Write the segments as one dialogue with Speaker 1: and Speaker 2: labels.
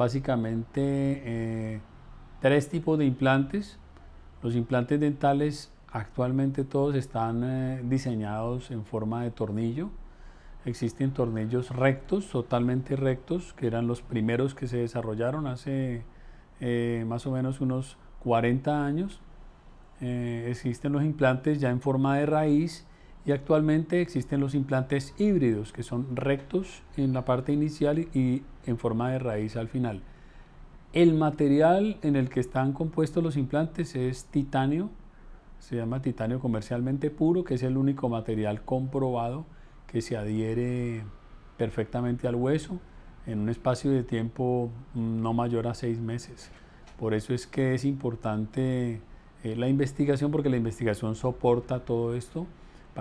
Speaker 1: básicamente eh, tres tipos de implantes. Los implantes dentales actualmente todos están eh, diseñados en forma de tornillo. Existen tornillos rectos, totalmente rectos, que eran los primeros que se desarrollaron hace eh, más o menos unos 40 años. existen los implantes ya en forma de raíz y actualmente existen los implantes híbridos, que son rectos en la parte inicial y en forma de raíz al final. El material en el que están compuestos los implantes es titanio, se llama titanio comercialmente puro, que es el único material comprobado que se adhiere perfectamente al hueso en un espacio de tiempo mm, no mayor a seis meses. Por eso es que es importante eh, la investigación, porque la investigación soporta todo esto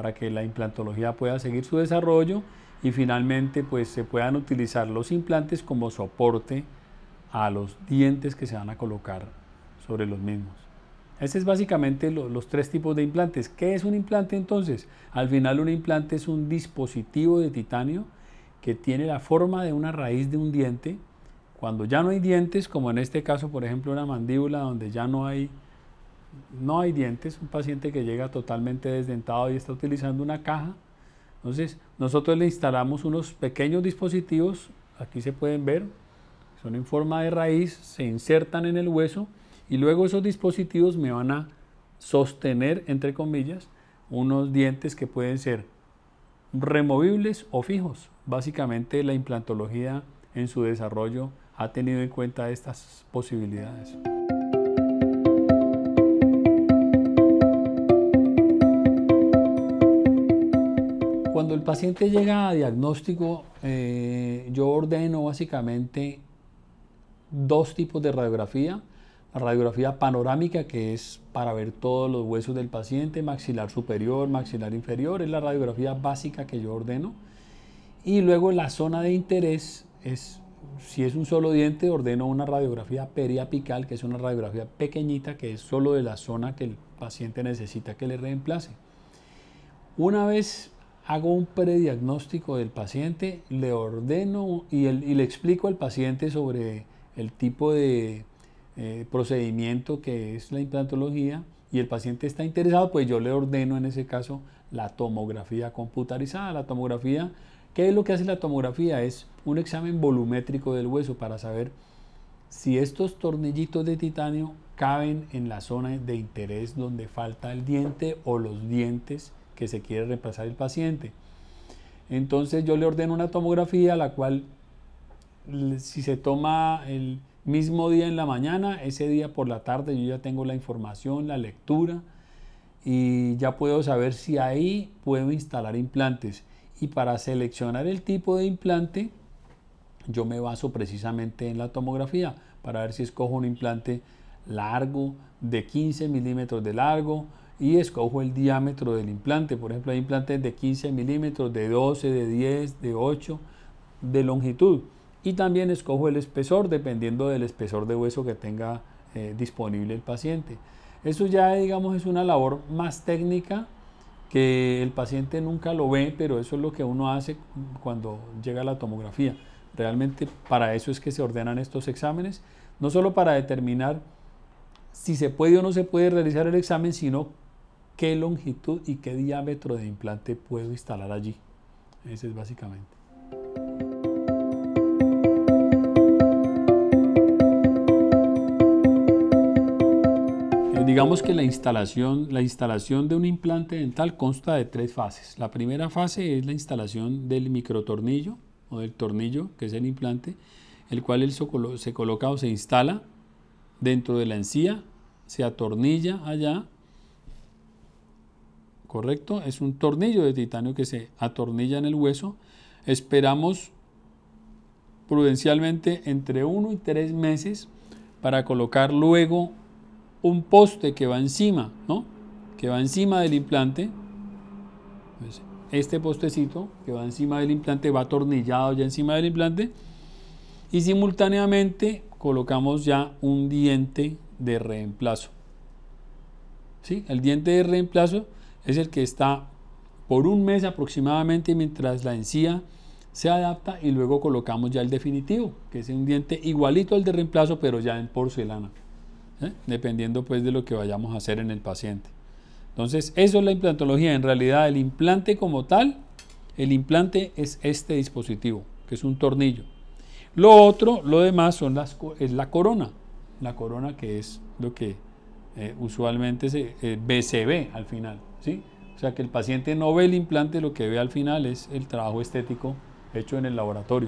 Speaker 1: para que la implantología pueda seguir su desarrollo y finalmente pues se puedan utilizar los implantes como soporte a los dientes que se van a colocar sobre los mismos. ese es básicamente los tres tipos de implantes. ¿Qué es un implante entonces? Al final un implante es un dispositivo de titanio que tiene la forma de una raíz de un diente. Cuando ya no hay dientes, como en este caso por ejemplo una mandíbula donde ya no hay no hay dientes, un paciente que llega totalmente desdentado y está utilizando una caja. Entonces, nosotros le instalamos unos pequeños dispositivos, aquí se pueden ver, son en forma de raíz, se insertan en el hueso y luego esos dispositivos me van a sostener, entre comillas, unos dientes que pueden ser removibles o fijos. Básicamente la implantología en su desarrollo ha tenido en cuenta estas posibilidades. cuando el paciente llega a diagnóstico, eh, yo ordeno básicamente dos tipos de radiografía. La radiografía panorámica, que es para ver todos los huesos del paciente, maxilar superior, maxilar inferior, es la radiografía básica que yo ordeno. Y luego la zona de interés es, si es un solo diente, ordeno una radiografía periapical, que es una radiografía pequeñita, que es solo de la zona que el paciente necesita que le reemplace. Una vez hago un prediagnóstico del paciente, le ordeno y, le explico al paciente sobre el tipo de eh, procedimiento que es la implantología y el paciente está interesado, pues yo le ordeno en ese caso la tomografía computarizada. La tomografía, ¿qué es lo que hace la tomografía? Es un examen volumétrico del hueso para saber si estos tornillitos de titanio caben en la zona de interés donde falta el diente o los dientes que se quiere reemplazar el paciente. Entonces yo le ordeno una tomografía, la cual si se toma el mismo día en la mañana, ese día por la tarde yo ya tengo la información, la lectura y ya puedo saber si ahí puedo instalar implantes. Y para seleccionar el tipo de implante, yo me baso precisamente en la tomografía para ver si escojo un implante largo, de 15 milímetros de largo, y escojo el diámetro del implante. Por ejemplo, hay implantes de 15 milímetros, de 12, de 10, de 8, de longitud. Y también escojo el espesor dependiendo del espesor de hueso que tenga eh, disponible el paciente. Eso ya, digamos, es una labor más técnica que el paciente nunca lo ve, pero eso es lo que uno hace cuando llega a la tomografía. Realmente para eso es que se ordenan estos exámenes, no solo para determinar si se puede o no se puede realizar el examen, sino qué longitud y qué diámetro de implante puedo instalar allí. Ese es básicamente. Eh, digamos que la instalación, la instalación de un implante dental consta de tres fases. La primera fase es la instalación del microtornillo o del tornillo, que es el implante, el cual se coloca o se instala dentro de la encía, se atornilla allá ¿correcto? Es un tornillo de titanio que se atornilla en el hueso. Esperamos prudencialmente entre uno y tres meses para colocar luego un poste que va encima, ¿no? Que va encima del implante. Pues, este postecito que va encima del implante va atornillado ya encima del implante. Y simultáneamente colocamos ya un diente de reemplazo. ¿Sí? El diente de reemplazo es el que está por un mes aproximadamente mientras la encía se adapta y luego colocamos ya el definitivo, que es un diente igualito al de reemplazo, pero ya en porcelana, ¿eh? dependiendo pues de lo que vayamos a hacer en el paciente. Entonces, eso es la implantología. En realidad, el implante como tal, el implante es este dispositivo, que es un tornillo. Lo otro, lo demás, son las, es la corona, la corona que es lo que eh, usualmente se, eh, ve al final, ¿sí? O sea que el paciente no ve el implante, lo que ve al final es el trabajo estético hecho en el laboratorio.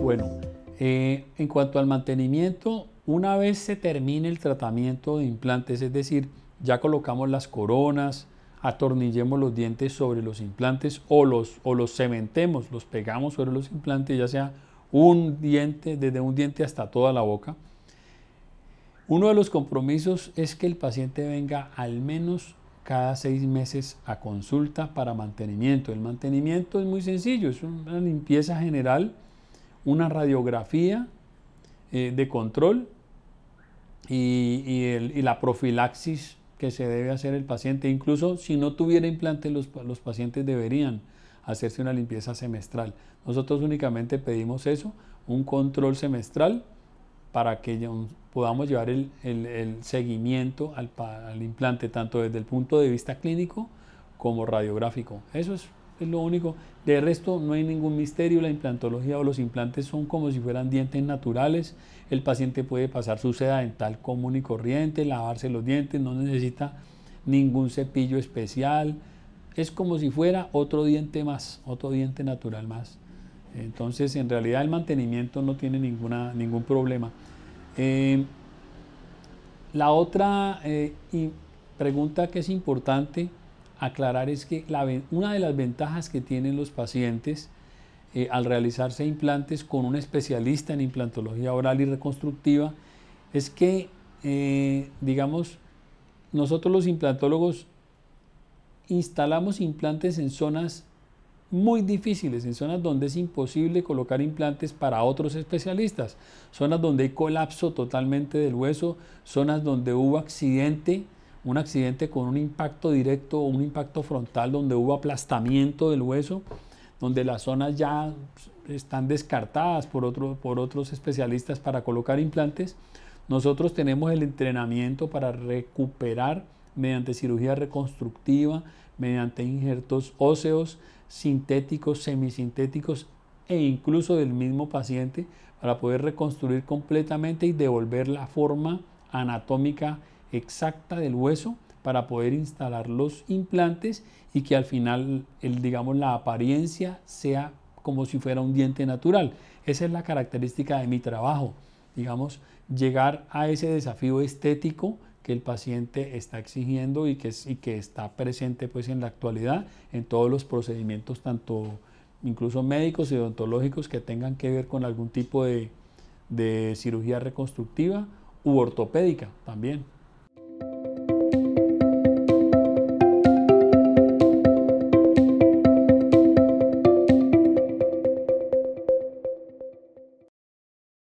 Speaker 1: Bueno, eh, en cuanto al mantenimiento, una vez se termine el tratamiento de implantes, es decir, ya colocamos las coronas, atornillemos los dientes sobre los implantes o los, o los cementemos, los pegamos sobre los implantes, ya sea un diente, desde un diente hasta toda la boca. Uno de los compromisos es que el paciente venga al menos cada seis meses a consulta para mantenimiento. El mantenimiento es muy sencillo, es una limpieza general, una radiografía eh, de control y, y la profilaxis que se debe hacer el paciente. Incluso si no tuviera implante, los, pacientes deberían hacerse una limpieza semestral. Nosotros únicamente pedimos eso, un control semestral para que podamos llevar el, seguimiento al, al, implante, tanto desde el punto de vista clínico como radiográfico. Eso es es lo único. De resto, no hay ningún misterio. La implantología o los implantes son como si fueran dientes naturales. El paciente puede pasar su seda dental común y corriente, lavarse los dientes, no necesita ningún cepillo especial. Es como si fuera otro diente más, otro diente natural más. Entonces, en realidad, el mantenimiento no tiene ninguna, ningún problema. Eh, la otra eh, pregunta que es importante aclarar es que una de las ventajas que tienen los pacientes eh, al realizarse implantes con un especialista en implantología oral y reconstructiva es que, eh, digamos, nosotros los implantólogos instalamos implantes en zonas muy difíciles, en zonas donde es imposible colocar implantes para otros especialistas, zonas donde hay colapso totalmente del hueso, zonas donde hubo accidente un accidente con un impacto directo o un impacto frontal donde hubo aplastamiento del hueso, donde las zonas ya están descartadas por, otro, por otros especialistas para colocar implantes, nosotros tenemos el entrenamiento para recuperar mediante cirugía reconstructiva, mediante injertos óseos, sintéticos, semisintéticos e incluso del mismo paciente para poder reconstruir completamente y devolver la forma anatómica exacta del hueso para poder instalar los implantes y que al final, el, digamos, la apariencia sea como si fuera un diente natural. Esa es la característica de mi trabajo, digamos, llegar a ese desafío estético que el paciente está exigiendo y que, que está presente pues en la actualidad en todos los procedimientos, tanto incluso médicos y odontológicos que tengan que ver con algún tipo de, de cirugía reconstructiva u ortopédica también.